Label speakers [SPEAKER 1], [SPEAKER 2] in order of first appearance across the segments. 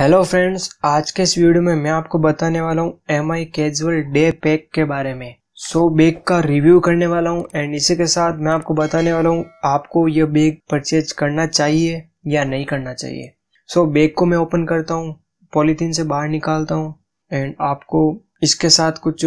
[SPEAKER 1] hello friends आज के इस वीडियो में मैं आपको बताने वाला हूँ M I casual day pack के बारे में सो so, बैग का रिव्यू करने वाला हूँ एंड इसी के साथ मैं आपको बताने वाला हूँ आपको यह बैग परचेज करना चाहिए या नहीं करना चाहिए सो so, बैग को मैं ओपन करता हूँ पॉलीथीन से बाहर निकालता हूँ एंड आपको इसके साथ कुछ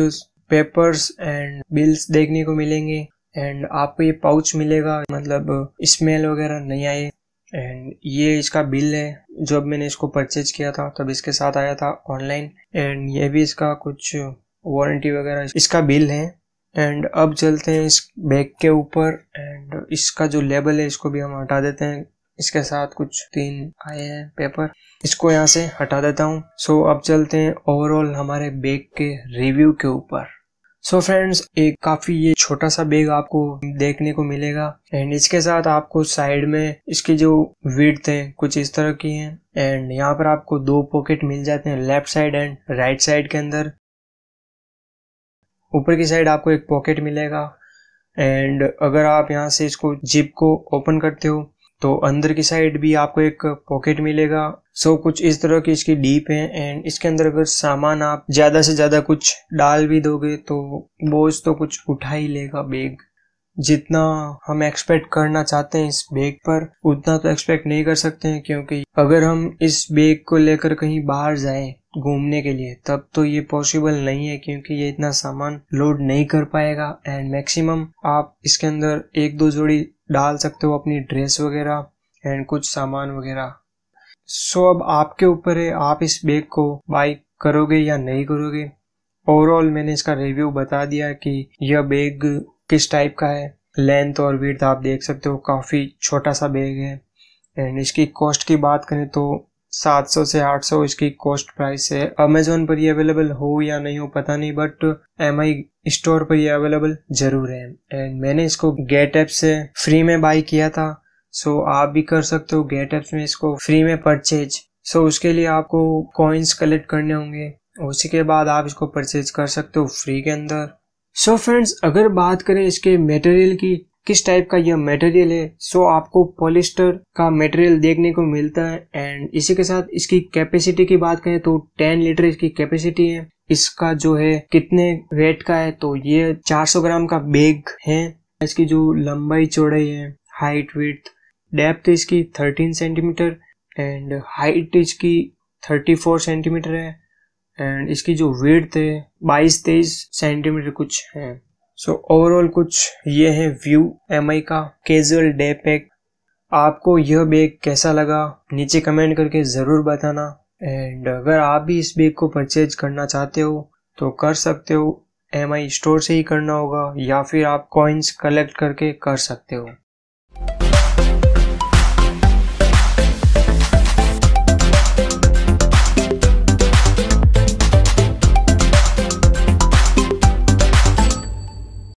[SPEAKER 1] पेपर्स एंड बिल्स देखने को मिलेंगे एंड आपको ये पाउच मिलेगा मतलब स्मेल वगैरह नहीं आए एंड ये इसका बिल है जब मैंने इसको परचेज किया था तब इसके साथ आया था ऑनलाइन एंड ये भी इसका कुछ वारंटी वगैरह इसका बिल है एंड अब चलते हैं इस बैग के ऊपर एंड इसका जो लेबल है इसको भी हम हटा देते हैं इसके साथ कुछ तीन आए हैं पेपर इसको यहाँ से हटा देता हूँ सो so, अब चलते हैं ओवरऑल हमारे बैग के रिव्यू के ऊपर सो so फ्रेंड्स एक काफ़ी ये छोटा सा बैग आपको देखने को मिलेगा एंड इसके साथ आपको साइड में इसकी जो विड्थ है कुछ इस तरह की है एंड यहाँ पर आपको दो पॉकेट मिल जाते हैं left side and right side के अंदर ऊपर की साइड आपको एक पॉकेट मिलेगा एंड अगर आप यहाँ से इसको जिप को ओपन करते हो तो अंदर की साइड भी आपको एक पॉकेट मिलेगा सो so, कुछ इस तरह की इसकी डीप है एंड इसके अंदर अगर सामान आप ज़्यादा से ज़्यादा कुछ डाल भी दोगे तो बोझ तो कुछ उठा ही लेगा बैग जितना हम एक्सपेक्ट करना चाहते हैं इस बैग पर उतना तो एक्सपेक्ट नहीं कर सकते हैं क्योंकि अगर हम इस बैग को लेकर कहीं बाहर जाए घूमने के लिए तब तो ये पॉसिबल नहीं है क्योंकि ये इतना सामान लोड नहीं कर पाएगा एंड मैक्सिमम आप इसके अंदर एक दो जोड़ी डाल सकते हो अपनी ड्रेस वगैरह एंड कुछ सामान वगैरह सो अब आपके ऊपर है आप इस बैग को बाई करोगे या नहीं करोगे ओवरऑल मैंने इसका रिव्यू बता दिया कि यह बैग किस टाइप का है लेंथ और विर्थ आप देख सकते हो काफ़ी छोटा सा बैग है एंड इसकी कॉस्ट की बात करें तो 700 से 800 इसकी कॉस्ट प्राइस है अमेजोन पर ये अवेलेबल हो या नहीं हो पता नहीं बट एम आई स्टोर पर ये अवेलेबल जरूर है एंड मैंने इसको गेट ऐप से फ्री में बाई किया था सो so, आप भी कर सकते हो गेट एप में इसको फ्री में परचेज सो so, उसके लिए आपको कॉइन्स कलेक्ट करने होंगे उसी के बाद आप इसको परचेज कर सकते हो फ्री के अंदर सो so फ्रेंड्स अगर बात करें इसके मटेरियल की किस टाइप का यह मटेरियल है सो so, आपको पॉलिस्टर का मटेरियल देखने को मिलता है एंड इसी के साथ इसकी कैपेसिटी की बात करें तो 10 लीटर इसकी कैपेसिटी है इसका जो है कितने वेट का है तो ये 400 ग्राम का बैग है इसकी जो लंबाई चौड़ाई है हाइट विथ डेप्थ इसकी 13 सेंटीमीटर एंड हाइट इसकी 34 सेंटीमीटर है एंड इसकी जो वेट है बाईस तेईस सेंटीमीटर कुछ है सो so, ओवरऑल कुछ ये है व्यू एम का कैजुअल डे पैक आपको यह बैग कैसा लगा नीचे कमेंट करके ज़रूर बताना एंड अगर आप भी इस बैग को परचेज करना चाहते हो तो कर सकते हो एम स्टोर से ही करना होगा या फिर आप कॉइन्स कलेक्ट करके कर सकते हो